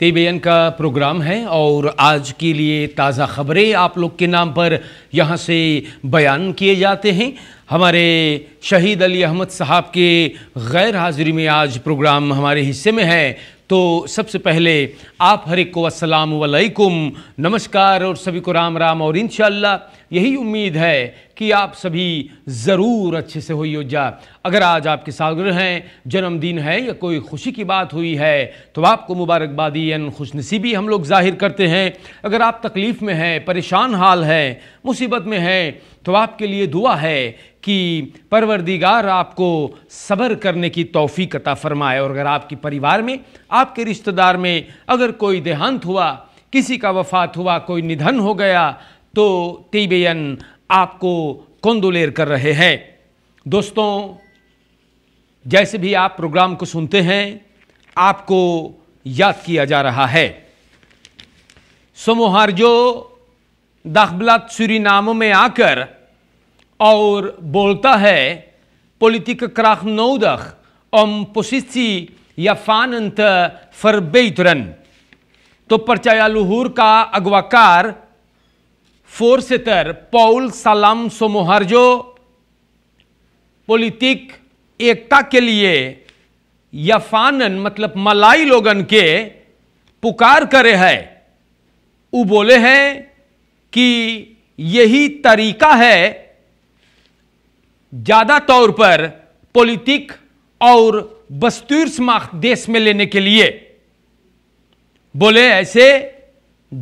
तेबेयन का प्रोग्राम है और आज के लिए ताज़ा खबरें आप लोग के नाम पर यहाँ से बयान किए जाते हैं हमारे शहीद अली अहमद साहब के गैर हाजिरी में आज प्रोग्राम हमारे हिस्से में है तो सबसे पहले आप हर एक को असलकुम नमस्कार और सभी को राम राम और इन यही उम्मीद है कि आप सभी ज़रूर अच्छे से होइए जा अगर आज आपके सागर हैं जन्मदिन है या कोई खुशी की बात हुई है तो आपको मुबारकबादी एन खुशनसीबी हम लोग जाहिर करते हैं अगर आप तकलीफ़ में हैं परेशान हाल हैं मुसीबत में हैं तो आपके लिए दुआ है कि परवरदिगार आपको सब्र करने की तोफ़ी कता फरमाए और अगर आपके परिवार में आपके रिश्तेदार में अगर कोई देहांत हुआ किसी का वफात हुआ कोई निधन हो गया तो तिबेन आपको कौंदुलेर कर रहे हैं दोस्तों जैसे भी आप प्रोग्राम को सुनते हैं आपको याद किया जा रहा है सोमोहार जो दाखबलात सूरी नामों में आकर और बोलता है politieke क्राख nodig om positie Javanen te verbeteren. तो परचायालुहूर का अगवाकार फोरसेतर पौल सलाम सोमोहरजो पोलिटिक एकता के लिए या फानन मतलब मलाई लोगन के पुकार करे है वो बोले हैं कि यही तरीका है ज्यादा तौर पर पॉलिटिक और बस्तूर बस्तूरसमाख देश में लेने के लिए बोले ऐसे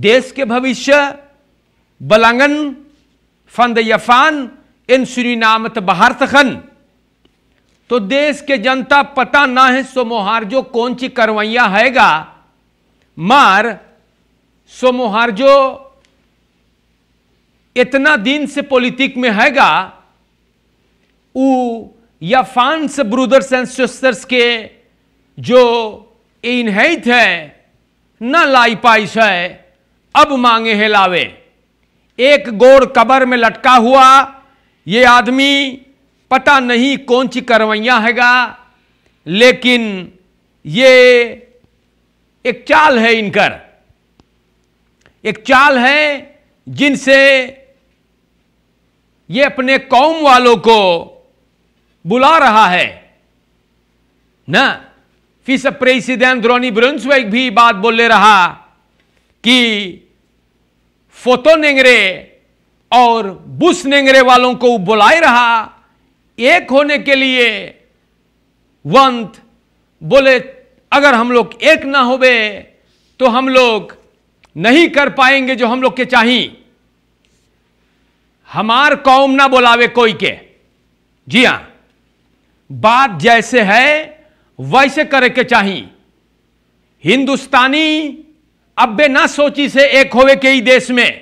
देश के भविष्य बलांगन फंद यफान इन सुनी नामत बहार तखन तो देश के जनता पता ना है सोमोहार जो कौन सी करवैया हैगा मार सोमोहार जो इतना दिन से पॉलिटिक में हैगा या फांस ब्रूदर्स एंड सिस्टर्स के जो इनहित है न लाई पाइस है अब मांगे है लावे एक गोड़ कबर में लटका हुआ ये आदमी पता नहीं कौन सी करवैया हैगा लेकिन ये एक चाल है इनकर एक चाल है जिनसे ये अपने कौम वालों को bula raha hai. Na, vicepresident Ronnie Brunswick भी बात ले रहा कि फोतो नेंगरे और बुश नेंगरे वालों को बुलाए रहा एक होने के लिए वंत बोले अगर हम लोग एक ना होवे तो हम लोग नहीं कर पाएंगे जो हम लोग के चाहिए हमार कौम ना बोलावे कोई के जी हाँ बात जैसे है वैसे करे के चाहिए हिंदुस्तानी अब बे ना सोची से एक होवे के ही देश में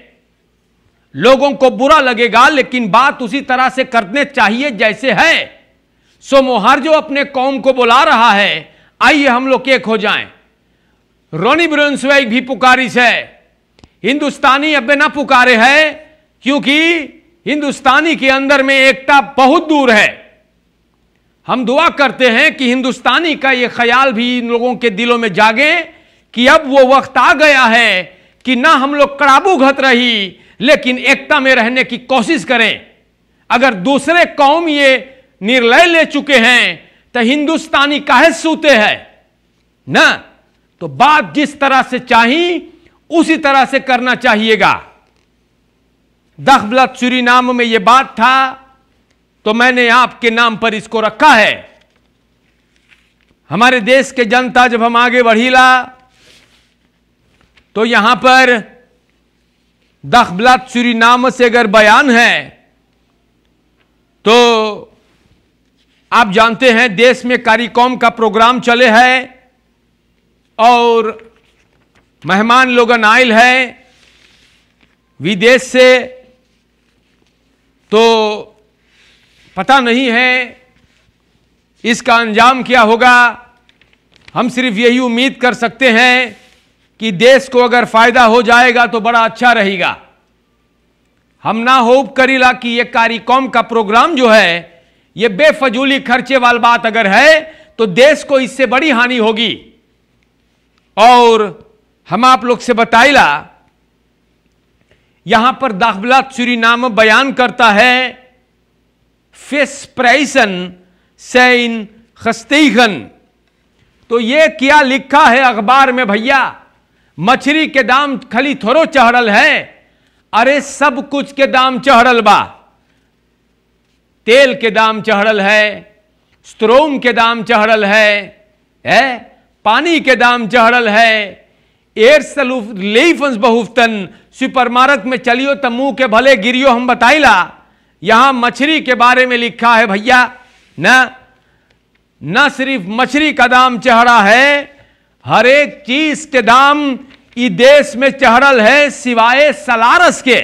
लोगों को बुरा लगेगा लेकिन बात उसी तरह से करने चाहिए जैसे है सो मोहर जो अपने कौम को बुला रहा है आइए हम लोग एक हो जाएं रोनी ब्रंस भी पुकारिश है हिंदुस्तानी अब ना पुकारे है क्योंकि हिंदुस्तानी के अंदर में एकता बहुत दूर है हम दुआ करते हैं कि हिंदुस्तानी का ये ख्याल भी इन लोगों के दिलों में जागे कि अब वो वक्त आ गया है कि ना हम लोग कड़ाबू घत रही लेकिन एकता में रहने की कोशिश करें अगर दूसरे कौम ये निर्णय ले चुके हैं तो हिंदुस्तानी काहे सूते हैं ना तो बात जिस तरह से चाहिए उसी तरह से करना चाहिएगा दखबलत चुरी नाम में यह बात था तो मैंने आपके नाम पर इसको रखा है हमारे देश के जनता जब हम आगे बढ़ीला तो यहां पर दखबलात सूरी नाम से अगर बयान है तो आप जानते हैं देश में कारीकॉम का प्रोग्राम चले है और मेहमान लोगन आयल है विदेश से तो पता नहीं है इसका अंजाम क्या होगा हम सिर्फ यही उम्मीद कर सकते हैं कि देश को अगर फायदा हो जाएगा तो बड़ा अच्छा रहेगा हम ना होप करीला कि यह कारिकॉम का प्रोग्राम जो है यह बेफजूली खर्चे वाल बात अगर है तो देश को इससे बड़ी हानि होगी और हम आप लोग से बताइला यहां पर दाखिला चुरी नाम बयान करता है visprijzen zijn gestegen. तो ये क्या लिखा है अखबार में भैया मछली के दाम खाली थोड़ो चढ़ल है अरे सब कुछ के दाम चढ़ल बा तेल के दाम चढ़ल है स्त्रोम के दाम चढ़ल है है पानी के दाम चढ़ल है एयर सलूफ लेफंस बहुफ्तन सुपरमार्केट में चलियो तो मुंह के भले गिरियो हम बताइला यहां मछली के बारे में लिखा है भैया न न सिर्फ मछली का दाम चढ़ा है हर एक चीज के दाम इस देश में चढ़ल है सिवाय सलारस के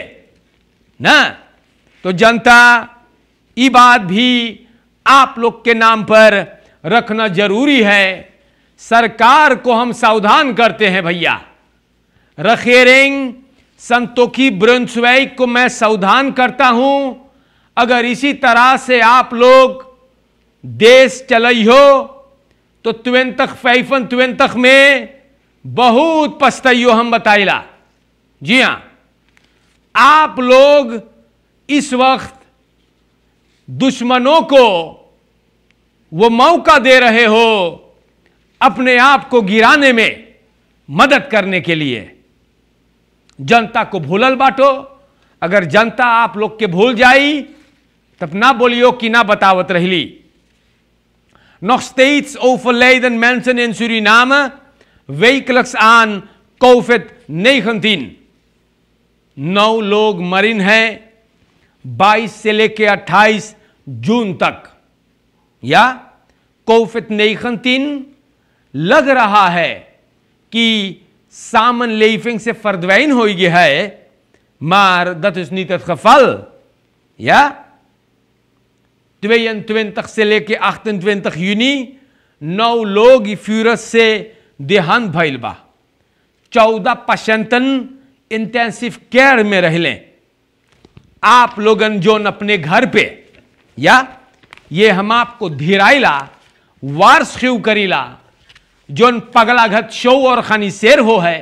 ना तो जनता ये बात भी आप लोग के नाम पर रखना जरूरी है सरकार को हम सावधान करते हैं भैया रखेरेंग संतोखी ब्रंसवैक को मैं सावधान करता हूं अगर इसी तरह से आप लोग देश चलई हो तो तुवेंतख फैफन तुवेंतख में बहुत पछतइयो हम बताइला जी हां आप लोग इस वक्त दुश्मनों को वो मौका दे रहे हो अपने आप को गिराने में मदद करने के लिए जनता को भूलल बांटो अगर जनता आप लोग के भूल जाई Tap na bolio kina batawat rahili. Nog steeds overlijden mensen in Suriname wekelijks aan COVID-19. नौ लोग मरीन हैं 22 से लेकर 28 जून तक या कोविड नाइन्टीन लग रहा है कि सामन लेफिंग से फर्दवैन होगी है मार दत उसनी तत्फल या से लेके 28 यूनी नौ लोग फ्यूरस से देहांत भैल बा चौदह पशंतन इंटेंसिव केयर में रह लें आप लोगन जोन अपने घर पे या ये हम आपको धीराइला वार्स खीव करीला जोन पगलाघत शो और खानी शेर हो है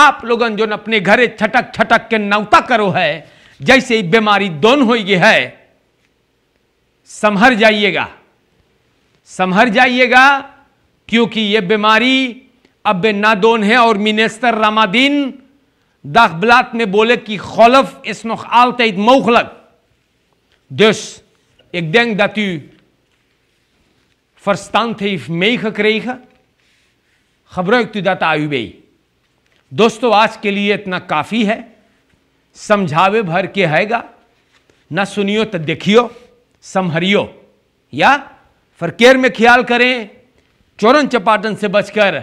आप लोगन जोन अपने घरे छटक छटक के नौता करो है जैसे बीमारी दोन हो है संभर जाइएगा संभर जाइएगा क्योंकि यह बीमारी अब नादोन है और मिनिस्टर रामादीन दाखबलात में बोले कि खौलफ इसमें आलतईद मौखलक Dus ik denk dat u verstand heeft meegekregen. Gebruikt u dat AUB. दोस्तों आज के लिए इतना काफ़ी है समझावे भर के हैगा ना सुनियो तो देखियो समहरियो या फरकेर में ख्याल करें चौरन चपाटन से बचकर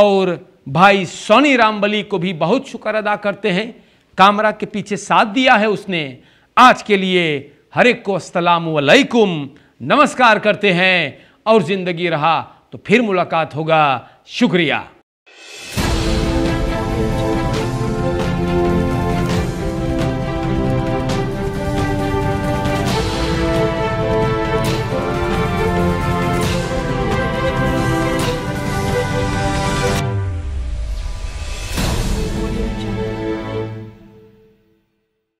और भाई सोनी रामबली को भी बहुत शुक्र अदा करते हैं कामरा के पीछे साथ दिया है उसने आज के लिए हर एक को असलामकुम नमस्कार करते हैं और ज़िंदगी रहा तो फिर मुलाकात होगा शुक्रिया